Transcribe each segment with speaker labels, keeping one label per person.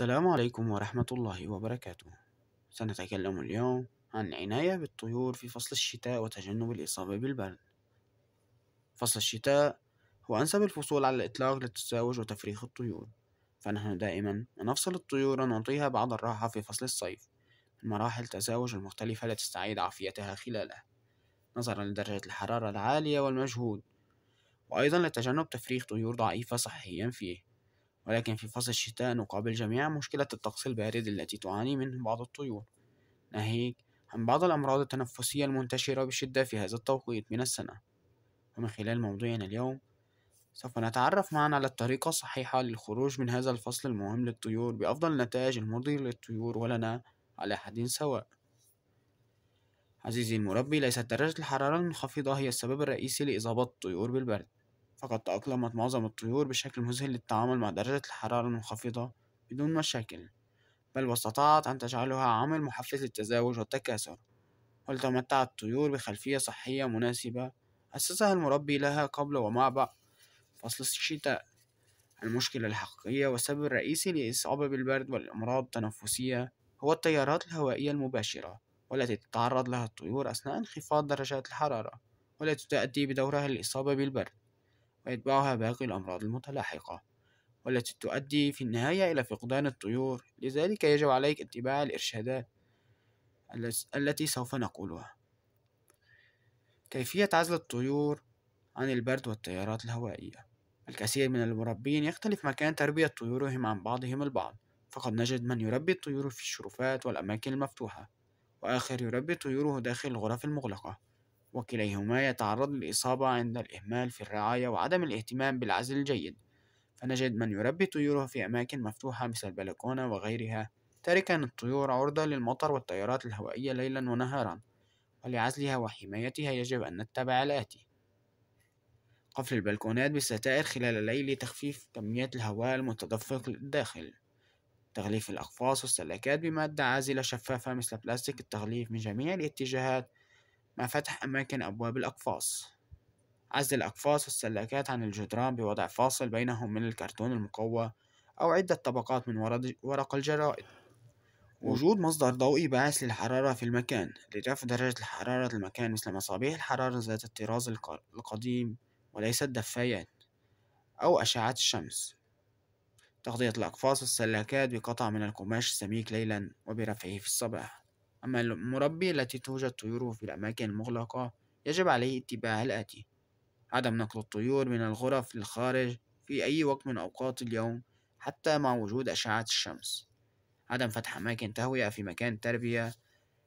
Speaker 1: السلام عليكم ورحمة الله وبركاته سنتكلم اليوم عن العناية بالطيور في فصل الشتاء وتجنب الإصابة بالبرد فصل الشتاء هو أنسب الفصول على الإطلاق للتزاوج وتفريخ الطيور فنحن دائما نفصل الطيور ونعطيها بعض الراحة في فصل الصيف من مراحل التزاوج المختلفة التي تستعيد عافيتها خلاله نظرا لدرجة الحرارة العالية والمجهود وأيضا لتجنب تفريخ طيور ضعيفة صحيا فيه ولكن في فصل الشتاء نقابل جميع مشكلة الطقس البارد التي تعاني منه بعض الطيور ناهيك عن بعض الأمراض التنفسية المنتشرة بشدة في هذا التوقيت من السنة ومن خلال موضوعنا اليوم سوف نتعرف معا على الطريقة الصحيحة للخروج من هذا الفصل المهم للطيور بأفضل النتائج المرضية للطيور ولنا على حد سواء عزيزي المربي ليست درجة الحرارة المنخفضة هي السبب الرئيسي لإصابة الطيور بالبرد فقد تأقلمت معظم الطيور بشكل مذهل للتعامل مع درجة الحرارة المنخفضة بدون مشاكل بل واستطاعت أن تجعلها عامل محفز للتزاوج والتكاثر ولتمتع الطيور بخلفية صحية مناسبة أسسها المربي لها قبل ومع بعد فصل الشتاء المشكلة الحقيقية والسبب الرئيسي للإصابة بالبرد والأمراض التنفسية هو التيارات الهوائية المباشرة والتي تتعرض لها الطيور أثناء انخفاض درجات الحرارة والتي تؤدي بدورها للإصابة بالبرد ويتبعها باقي الأمراض المتلاحقة والتي تؤدي في النهاية إلى فقدان الطيور لذلك يجب عليك اتباع الإرشادات التي سوف نقولها كيفية عزل الطيور عن البرد والتيارات الهوائية الكثير من المربين يختلف مكان تربية طيورهم عن بعضهم البعض فقد نجد من يربي الطيور في الشرفات والأماكن المفتوحة وآخر يربي طيوره داخل الغرف المغلقة وكليهما يتعرض للإصابة عند الإهمال في الرعاية وعدم الاهتمام بالعزل الجيد فنجد من يربي طيوره في أماكن مفتوحة مثل البلكونة وغيرها تاركا الطيور عرضة للمطر والتيارات الهوائية ليلا ونهارا ولعزلها وحمايتها يجب أن نتبع الآتي قفل البلكونات بالستائر خلال الليل لتخفيف كمية الهواء المتدفق للداخل تغليف الأقفاص والسلاكات بمادة عازلة شفافة مثل بلاستيك التغليف من جميع الاتجاهات ما فتح أماكن أبواب الأقفاص عزل الأقفاص والسلاكات عن الجدران بوضع فاصل بينهم من الكرتون المقوى أو عدة طبقات من ورق الجرائد وجود مصدر ضوئي باعث للحرارة في المكان لرفع درجة حرارة المكان مثل مصابيح الحرارة ذات الطراز القديم وليس الدفايات أو أشعة الشمس تغطية الأقفاص والسلاكات بقطع من القماش السميك ليلا وبرفعه في الصباح أما المربي التي توجد طيوره في الأماكن المغلقة يجب عليه اتباع الآتي عدم نقل الطيور من الغرف للخارج في أي وقت من أوقات اليوم حتى مع وجود أشعة الشمس عدم فتح أماكن تهوية في مكان التربية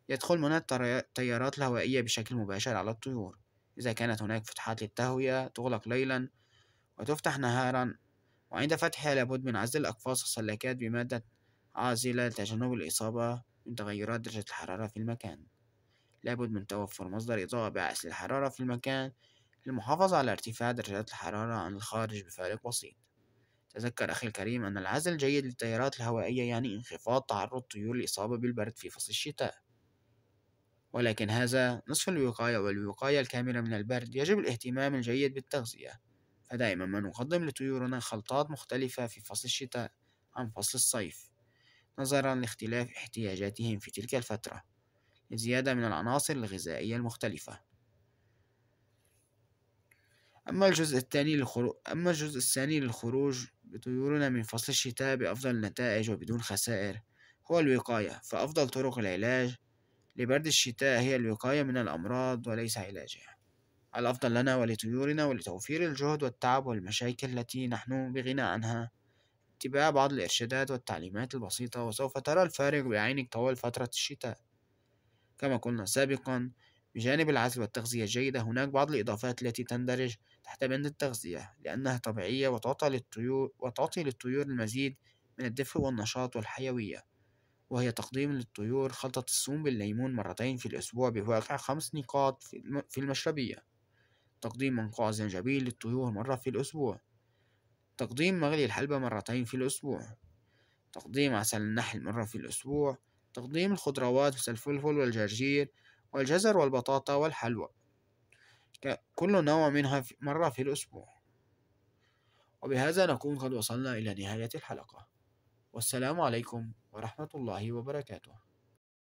Speaker 1: يدخل منها التيارات الهوائية بشكل مباشر على الطيور إذا كانت هناك فتحات للتهوية تغلق ليلا وتفتح نهارا وعند فتحها لابد من عزل الأقفاص السلاكات بمادة عازلة لتجنب الإصابة من تغيرات درجة الحرارة في المكان لابد من توفر مصدر إضاءة بعكس الحرارة في المكان للمحافظة على ارتفاع درجات الحرارة عن الخارج بفارق بسيط تذكر أخي الكريم أن العزل الجيد للتيارات الهوائية يعني انخفاض تعرض الطيور للإصابة بالبرد في فصل الشتاء ولكن هذا نصف الوقاية والوقاية الكاملة من البرد يجب الاهتمام الجيد بالتغذية فدائما ما نقدم لطيورنا خلطات مختلفة في فصل الشتاء عن فصل الصيف نظرا لاختلاف احتياجاتهم في تلك الفترة لزيادة من العناصر الغذائية المختلفة أما الجزء الثاني للخروج أما الجزء الثاني للخروج بطيورنا من فصل الشتاء بأفضل النتائج وبدون خسائر هو الوقاية فأفضل طرق العلاج لبرد الشتاء هي الوقاية من الأمراض وليس علاجها الأفضل لنا ولطيورنا ولتوفير الجهد والتعب والمشاكل التي نحن بغنى عنها اتباع بعض الإرشادات والتعليمات البسيطة وسوف ترى الفارق بعينك طوال فترة الشتاء كما قلنا سابقا بجانب العزل والتغذية الجيدة هناك بعض الإضافات التي تندرج تحت بند التغذية لأنها طبيعية وتعطي للطيور, وتعطي للطيور المزيد من الدفء والنشاط والحيوية وهي تقديم للطيور خلطة السوم بالليمون مرتين في الأسبوع بواقع خمس نقاط في المشربية تقديم منقوع زنجبيل للطيور مرة في الأسبوع تقديم مغلي الحلبة مرتين في الأسبوع تقديم عسل النحل مرة في الأسبوع تقديم الخضروات مثل الفلفل والجرجير والجزر والبطاطا والحلوى كل نوع منها مرة في الأسبوع وبهذا نكون قد وصلنا إلى نهاية الحلقة والسلام عليكم ورحمة الله وبركاته